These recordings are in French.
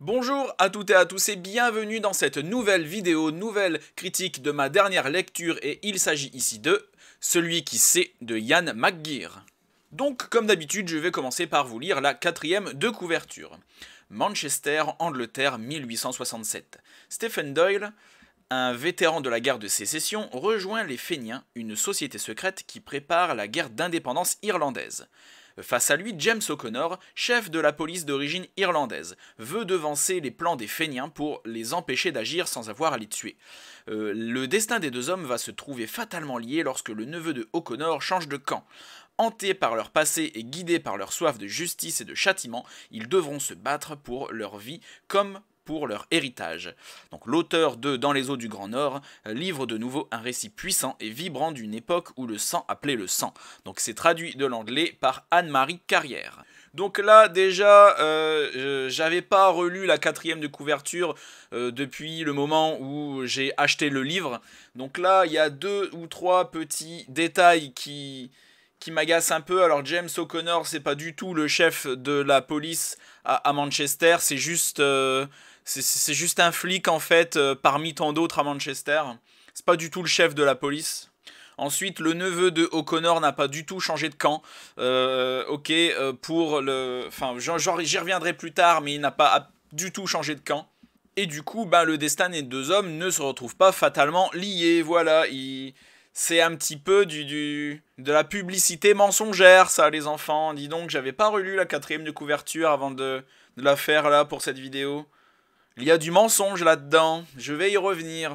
Bonjour à toutes et à tous et bienvenue dans cette nouvelle vidéo, nouvelle critique de ma dernière lecture et il s'agit ici de Celui qui sait de Yann McGear. Donc comme d'habitude je vais commencer par vous lire la quatrième de couverture. Manchester, Angleterre 1867. Stephen Doyle, un vétéran de la guerre de sécession, rejoint les Féniens, une société secrète qui prépare la guerre d'indépendance irlandaise. Face à lui, James O'Connor, chef de la police d'origine irlandaise, veut devancer les plans des Feniens pour les empêcher d'agir sans avoir à les tuer. Euh, le destin des deux hommes va se trouver fatalement lié lorsque le neveu de O'Connor change de camp. Hantés par leur passé et guidés par leur soif de justice et de châtiment, ils devront se battre pour leur vie comme pour leur héritage. Donc l'auteur de Dans les eaux du Grand Nord euh, livre de nouveau un récit puissant et vibrant d'une époque où le sang appelait le sang. Donc c'est traduit de l'anglais par Anne-Marie Carrière. Donc là déjà, euh, j'avais pas relu la quatrième de couverture euh, depuis le moment où j'ai acheté le livre. Donc là, il y a deux ou trois petits détails qui, qui m'agace un peu. Alors James O'Connor, c'est pas du tout le chef de la police à, Manchester, c'est juste c'est juste un flic, en fait, euh, parmi tant d'autres à Manchester. C'est pas du tout le chef de la police. Ensuite, le neveu de O'Connor n'a pas du tout changé de camp. Euh, ok, euh, pour le. Enfin, j'y reviendrai plus tard, mais il n'a pas du tout changé de camp. Et du coup, ben, le destin des deux hommes ne se retrouve pas fatalement lié. Voilà, c'est un petit peu du, de la publicité mensongère, ça, les enfants. Dis donc, j'avais pas relu la quatrième de couverture avant de la faire là pour cette vidéo. Il y a du mensonge là-dedans. Je vais y revenir.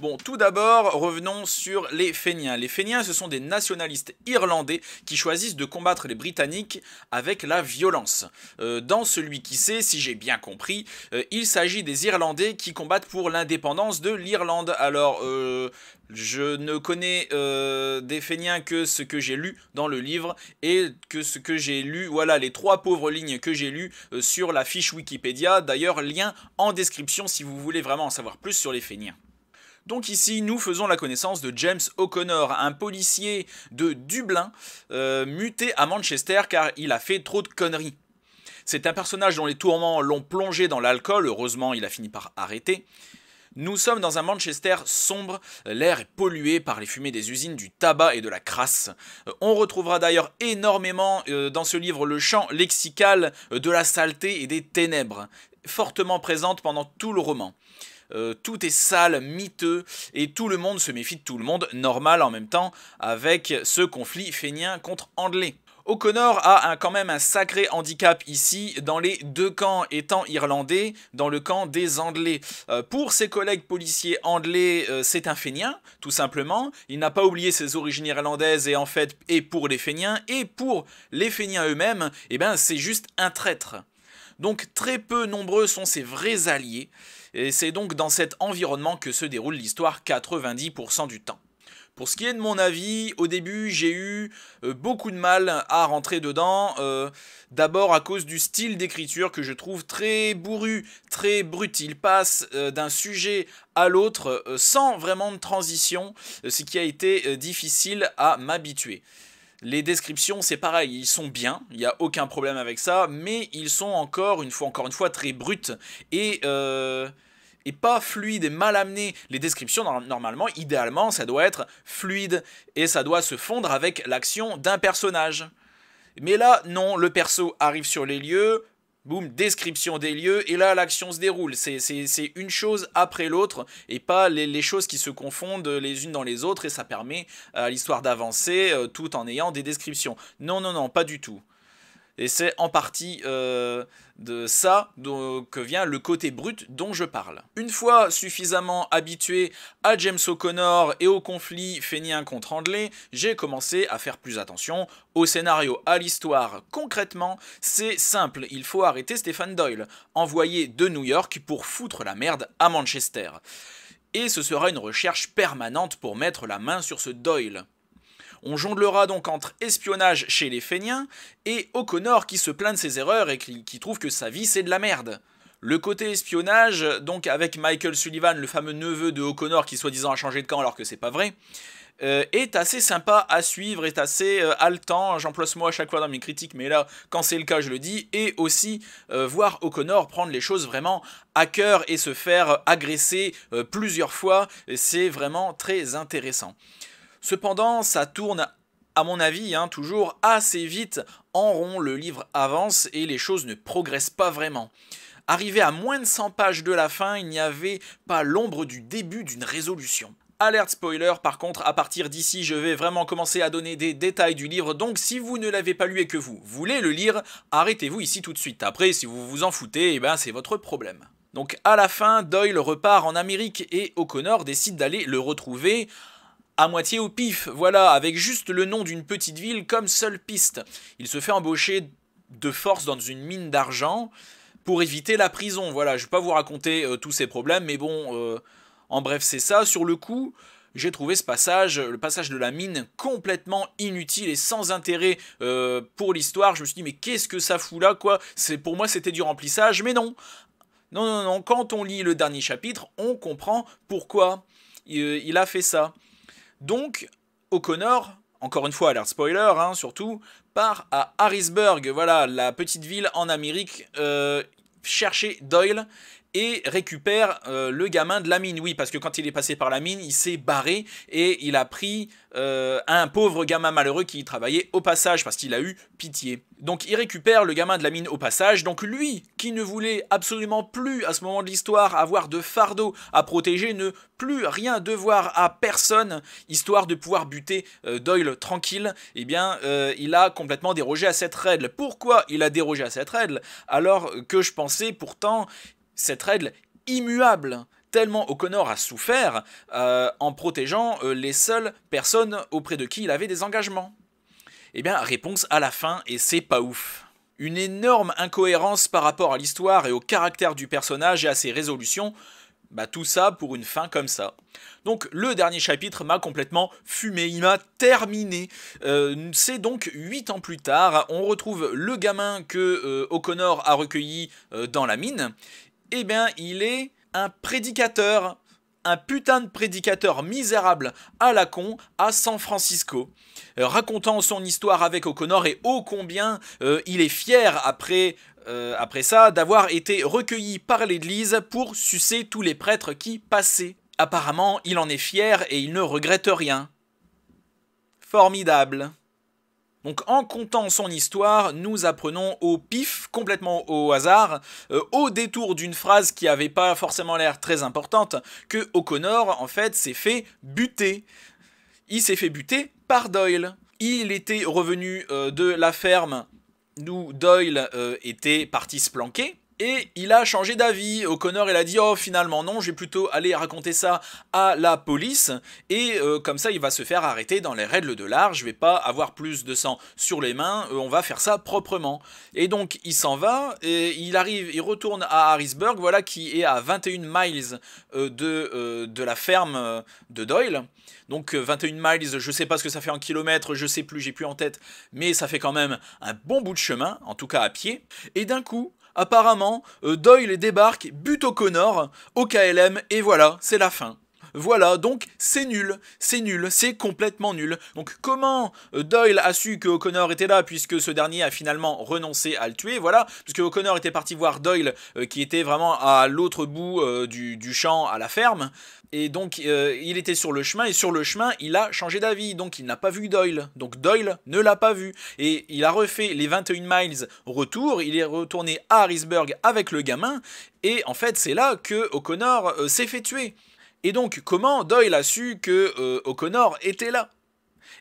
Bon, tout d'abord, revenons sur les Féniens. Les Féniens, ce sont des nationalistes irlandais qui choisissent de combattre les Britanniques avec la violence. Euh, dans Celui qui sait, si j'ai bien compris, euh, il s'agit des Irlandais qui combattent pour l'indépendance de l'Irlande. Alors, euh, je ne connais des Féniens que ce que j'ai lu dans le livre et que ce que j'ai lu, voilà les trois pauvres lignes que j'ai lues sur la fiche Wikipédia. D'ailleurs, lien en description si vous voulez vraiment en savoir plus sur les Féniens. Donc ici, nous faisons la connaissance de James O'Connor, un policier de Dublin, euh, muté à Manchester car il a fait trop de conneries. C'est un personnage dont les tourments l'ont plongé dans l'alcool, heureusement il a fini par arrêter. Nous sommes dans un Manchester sombre, l'air est pollué par les fumées des usines du tabac et de la crasse. Euh, on retrouvera d'ailleurs énormément euh, dans ce livre le champ lexical de la saleté et des ténèbres, fortement présente pendant tout le roman. Euh, tout est sale, miteux, et tout le monde se méfie de tout le monde, normal en même temps, avec ce conflit fainéant contre anglais. O'Connor a quand même un sacré handicap ici, dans les deux camps, étant irlandais, dans le camp des Anglais. Euh, pour ses collègues policiers anglais, euh, c'est un fénien, tout simplement. Il n'a pas oublié ses origines irlandaises et en fait, et pour les Féniens, et pour les Féniens eux-mêmes, eh ben, c'est juste un traître. Donc très peu nombreux sont ses vrais alliés et c'est donc dans cet environnement que se déroule l'histoire 90% du temps. Pour ce qui est de mon avis, au début j'ai eu euh, beaucoup de mal à rentrer dedans, euh, d'abord à cause du style d'écriture que je trouve très bourru, très brut, il passe euh, d'un sujet à l'autre sans vraiment de transition, ce qui a été difficile à m'habituer. Les descriptions, c'est pareil, ils sont bien, il n'y a aucun problème avec ça, mais ils sont encore une fois, encore une fois, très bruts et euh, et pas fluides et mal amenés. Les descriptions, normalement, idéalement, ça doit être fluide et ça doit se fondre avec l'action d'un personnage. Mais là, non, le perso arrive sur les lieux, Boum, description des lieux, et là l'action se déroule. C'est une chose après l'autre, et pas les, choses qui se confondent les unes dans les autres, et ça permet à l'histoire d'avancer euh, tout en ayant des descriptions. Non, non, non, pas du tout. Et c'est en partie euh, de ça que vient le côté brut dont je parle. Une fois suffisamment habitué à James O'Connor et au conflit fainéen contre Anglais, j'ai commencé à faire plus attention au scénario, à l'histoire. Concrètement, c'est simple, il faut arrêter Stephen Doyle, envoyé de New York pour foutre la merde à Manchester. Et ce sera une recherche permanente pour mettre la main sur ce Doyle. On jonglera donc entre espionnage chez les Féniens et O'Connor qui se plaint de ses erreurs et qui, trouve que sa vie c'est de la merde. Le côté espionnage, donc avec Michael Sullivan, le fameux neveu de O'Connor qui soi-disant a changé de camp alors que c'est pas vrai, euh, est assez sympa à suivre, est assez euh, haletant, j'emploie ce mot à chaque fois dans mes critiques, mais là, quand c'est le cas, je le dis, et aussi euh, voir O'Connor prendre les choses vraiment à cœur et se faire agresser plusieurs fois, c'est vraiment très intéressant. Cependant, ça tourne à mon avis, hein, toujours assez vite en rond, le livre avance et les choses ne progressent pas vraiment. Arrivé à moins de 100 pages de la fin, il n'y avait pas l'ombre du début d'une résolution. Alerte spoiler, par contre, à partir d'ici, je vais vraiment commencer à donner des détails du livre, donc si vous ne l'avez pas lu et que vous voulez le lire, arrêtez-vous ici tout de suite. Après, si vous vous en foutez, eh ben, c'est votre problème. Donc à la fin, Doyle repart en Amérique et O'Connor décide d'aller le retrouver à moitié au pif, voilà, avec juste le nom d'une petite ville comme seule piste. Il se fait embaucher de force dans une mine d'argent pour éviter la prison. Voilà, je ne vais pas vous raconter euh, tous ces problèmes, mais bon, euh, en bref, c'est ça. Sur le coup, j'ai trouvé ce passage, le passage de la mine, complètement inutile et sans intérêt euh, pour l'histoire. Je me suis dit, mais qu'est-ce que ça fout là, quoi Pour moi, c'était du remplissage, mais non Non, non, non, quand on lit le dernier chapitre, on comprend pourquoi il a fait ça. Donc, O'Connor, encore une fois, alerte spoiler, hein, surtout, part à Harrisburg, voilà, la petite ville en Amérique, euh, chercher Doyle et récupère euh, le gamin de la mine. Oui, parce que quand il est passé par la mine, il s'est barré et il a pris euh, un pauvre gamin malheureux qui travaillait au passage parce qu'il a eu pitié. Donc il récupère le gamin de la mine au passage. Donc lui, qui ne voulait absolument plus à ce moment de l'histoire avoir de fardeau à protéger, ne plus rien devoir à personne, histoire de pouvoir buter euh, Doyle tranquille, eh bien il a complètement dérogé à cette règle. Pourquoi il a dérogé à cette règle alors que je pensais pourtant cette règle immuable tellement O'Connor a souffert euh, en protégeant euh, les seules personnes auprès de qui il avait des engagements Eh bien, réponse à la fin, et c'est pas ouf. Une énorme incohérence par rapport à l'histoire et au caractère du personnage et à ses résolutions, bah tout ça pour une fin comme ça. Donc le dernier chapitre m'a complètement fumé, il m'a terminé. Euh, c'est donc 8 ans plus tard, on retrouve le gamin que O'Connor a recueilli dans la mine, eh bien, il est un prédicateur. Un putain de prédicateur misérable à la con à San Francisco, euh, racontant son histoire avec O'Connor et ô combien euh, il est fier après euh, après ça, d'avoir été recueilli par l'Église pour sucer tous les prêtres qui passaient. Apparemment, il en est fier et il ne regrette rien. Formidable. Donc en comptant son histoire, nous apprenons au pif, complètement au hasard, euh, au détour d'une phrase qui n'avait pas forcément l'air très importante, que O'Connor en fait s'est fait buter. Il s'est fait buter par Doyle. Il était revenu euh, de la ferme où Doyle euh, était parti se planquer, et il a changé d'avis. O'Connor, il a dit Oh, finalement, non, je vais plutôt aller raconter ça à la police. Et euh, comme ça, il va se faire arrêter dans les règles de l'art. Je vais pas avoir plus de sang sur les mains. Euh, on va faire ça proprement. Et donc, il s'en va. Et il arrive, il retourne à Harrisburg, voilà, qui est à 21 miles euh, de, de la ferme de Doyle. Donc, 21 miles, je sais pas ce que ça fait en kilomètres, je sais plus, j'ai plus en tête. Mais ça fait quand même un bon bout de chemin, en tout cas à pied. Et d'un coup, apparemment, euh, Doyle débarque, bute Connor, au KLM, et voilà, c'est la fin. Voilà, donc c'est nul, c'est nul, c'est complètement nul. Donc comment euh, Doyle a su que O'Connor était là puisque ce dernier a finalement renoncé à le tuer, voilà, puisque O'Connor était parti voir Doyle euh, qui était vraiment à l'autre bout euh, du, champ, à la ferme, et donc il était sur le chemin, et sur le chemin il a changé d'avis, donc il n'a pas vu Doyle, donc Doyle ne l'a pas vu, et il a refait les 21 miles retour, il est retourné à Harrisburg avec le gamin, et en fait c'est là que O'Connor s'est fait tuer. Et donc, comment Doyle a su que euh, O'Connor était là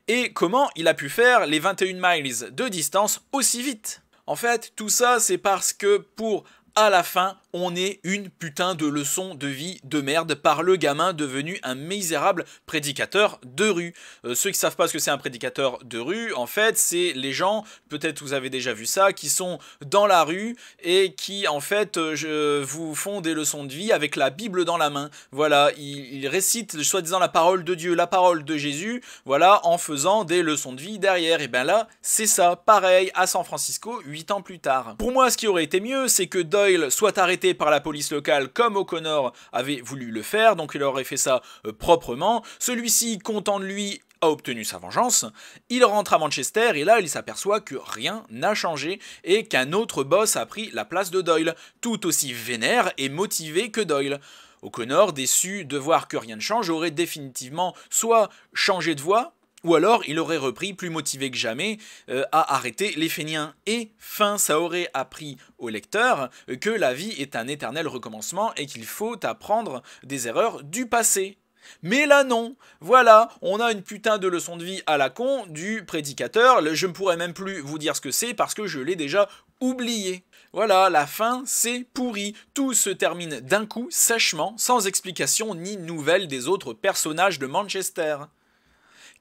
Et comment il a pu faire les 21 miles de distance aussi vite En fait, tout ça, c'est parce que pour, à la fin, on est une putain de leçon de vie de merde par le gamin devenu un misérable prédicateur de rue. Euh, ceux qui savent pas ce que c'est un prédicateur de rue, en fait, c'est les gens, peut-être vous avez déjà vu ça, qui sont dans la rue et qui, en fait, euh, je vous font des leçons de vie avec la Bible dans la main. Voilà, ils, ils récitent soi-disant la parole de Dieu, la parole de Jésus, voilà, en faisant des leçons de vie derrière. Et bien là, c'est ça, pareil, à San Francisco, 8 ans plus tard. Pour moi, ce qui aurait été mieux, c'est que Doyle soit arrêté par la police locale comme O'Connor avait voulu le faire, donc il aurait fait ça euh, proprement. Celui-ci, content de lui, a obtenu sa vengeance, il rentre à Manchester et là il s'aperçoit que rien n'a changé et qu'un autre boss a pris la place de Doyle, tout aussi vénère et motivé que Doyle. O'Connor, déçu de voir que rien ne change, aurait définitivement soit changé de voie, ou alors, il aurait repris, plus motivé que jamais, euh, à arrêter les Féniens. Et, fin, ça aurait appris au lecteur euh, que la vie est un éternel recommencement et qu'il faut apprendre des erreurs du passé. Mais là non, voilà, on a une putain de leçon de vie à la con du prédicateur, je ne pourrais même plus vous dire ce que c'est parce que je l'ai déjà oublié. Voilà, la fin, c'est pourri. Tout se termine d'un coup, sèchement, sans explication ni nouvelle des autres personnages de Manchester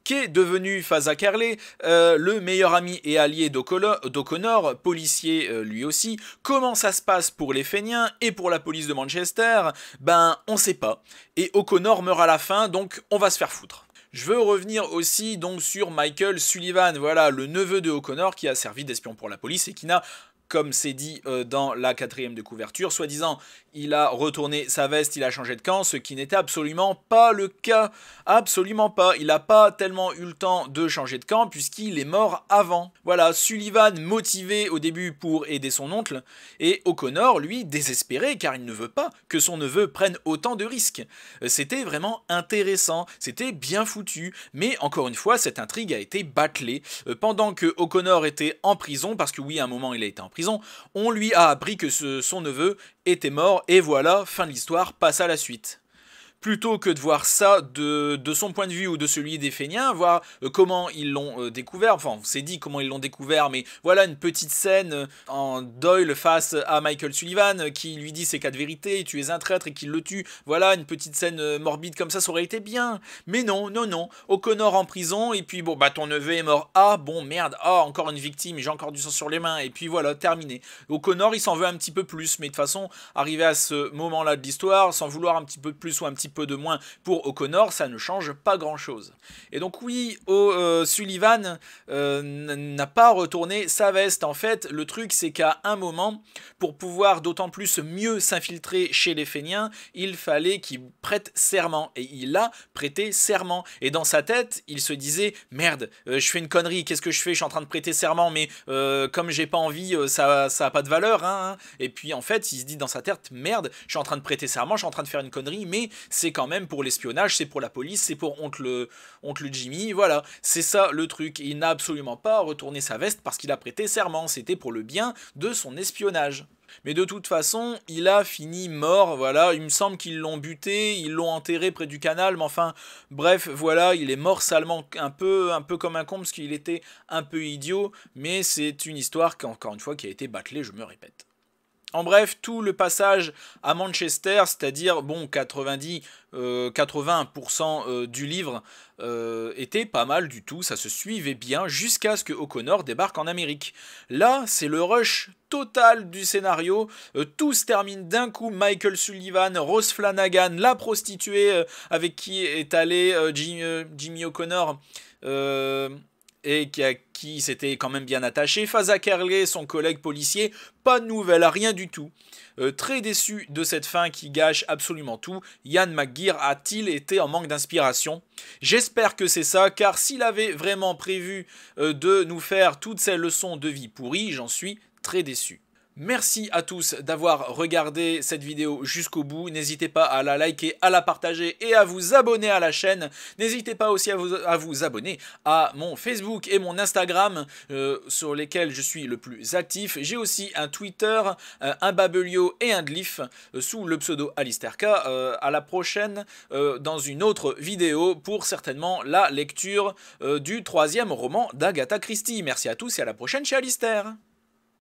qui est devenu Faza Carley, euh, le meilleur ami et allié d'O'Connor, policier euh, lui aussi. Comment ça se passe pour les Feniens et pour la police de Manchester Ben, on sait pas. Et O'Connor meurt à la fin, donc on va se faire foutre. Je veux revenir aussi donc sur Michael Sullivan, voilà, le neveu de O'Connor qui a servi d'espion pour la police et qui n'a comme c'est dit euh, dans la quatrième de couverture. Soi-disant, il a retourné sa veste, il a changé de camp, ce qui n'était absolument pas le cas. Absolument pas. Il n'a pas tellement eu le temps de changer de camp puisqu'il est mort avant. Voilà, Sullivan motivé au début pour aider son oncle et O'Connor, lui, désespéré car il ne veut pas que son neveu prenne autant de risques. Euh, c'était vraiment intéressant, c'était bien foutu, mais encore une fois, cette intrigue a été bâclée. Euh, pendant que O'Connor était en prison, parce que oui, à un moment il a été en prison, on lui a appris que son neveu était mort, et voilà, fin de l'histoire, passe à la suite plutôt que de voir ça de, son point de vue ou de celui des Féniens, voir euh, comment ils l'ont euh, découvert, enfin on s'est dit comment ils l'ont découvert, mais voilà une petite scène euh, en Doyle face à Michael Sullivan qui lui dit ses quatre vérités, tu es un traître et qu'il le tue, voilà une petite scène morbide comme ça, ça aurait été bien, mais non, non, non, O'Connor en prison, et puis bon, bah ton neveu est mort, ah bon merde, ah encore une victime, j'ai encore du sang sur les mains, et puis voilà, terminé. O'Connor il s'en veut un petit peu plus, mais de toute façon, arrivé à ce moment-là de l'histoire, sans vouloir un petit peu plus ou un petit peu de moins pour O'Connor, ça ne change pas grand-chose. Et donc oui, au, euh, Sullivan euh, n'a pas retourné sa veste. En fait, le truc c'est qu'à un moment, pour pouvoir d'autant plus mieux s'infiltrer chez les Féniens, il fallait qu'il prête serment. Et il a prêté serment. Et dans sa tête, il se disait, merde, euh, je fais une connerie, qu'est-ce que je fais Je suis en train de prêter serment, mais comme j'ai pas envie, ça, ça a pas de valeur. Hein, hein. Et puis en fait, il se dit dans sa tête, merde, je suis en train de prêter serment, je suis en train de faire une connerie, mais c'est quand même pour l'espionnage, c'est pour la police, c'est pour oncle, oncle Jimmy, voilà, c'est ça le truc. Il n'a absolument pas retourné sa veste parce qu'il a prêté serment, c'était pour le bien de son espionnage. Mais de toute façon, il a fini mort, voilà, il me semble qu'ils l'ont buté, ils l'ont enterré près du canal, mais enfin, bref, voilà, il est mort salement, un peu, un peu comme un con, parce qu'il était un peu idiot, mais c'est une histoire qui, encore une fois, qui a été bâclée, je me répète. En bref, tout le passage à Manchester, c'est-à-dire bon 90, 80% euh, euh, du livre euh, était pas mal du tout, ça se suivait bien jusqu'à ce que O'Connor débarque en Amérique. Là, c'est le rush total du scénario, tout se termine d'un coup, Michael Sullivan, Rose Flanagan, la prostituée avec qui est allé Jimmy O'Connor et qui, qui s'était quand même bien attaché, Faza à son collègue policier, pas de nouvelles, rien du tout. Euh, très déçu de cette fin qui gâche absolument tout, Yann McGear a-t-il été en manque d'inspiration J'espère que c'est ça, car s'il avait vraiment prévu euh, de nous faire toutes ces leçons de vie pourrie, j'en suis très déçu. Merci à tous d'avoir regardé cette vidéo jusqu'au bout. N'hésitez pas à la liker, à la partager et à vous abonner à la chaîne. N'hésitez pas aussi à vous, abonner à mon Facebook et mon Instagram euh, sur lesquels je suis le plus actif. J'ai aussi un Twitter, euh, un Babelio et un Glyph euh, sous le pseudo Alisterka. à la prochaine dans une autre vidéo pour certainement la lecture du troisième roman d'Agatha Christie. Merci à tous et à la prochaine chez Alister.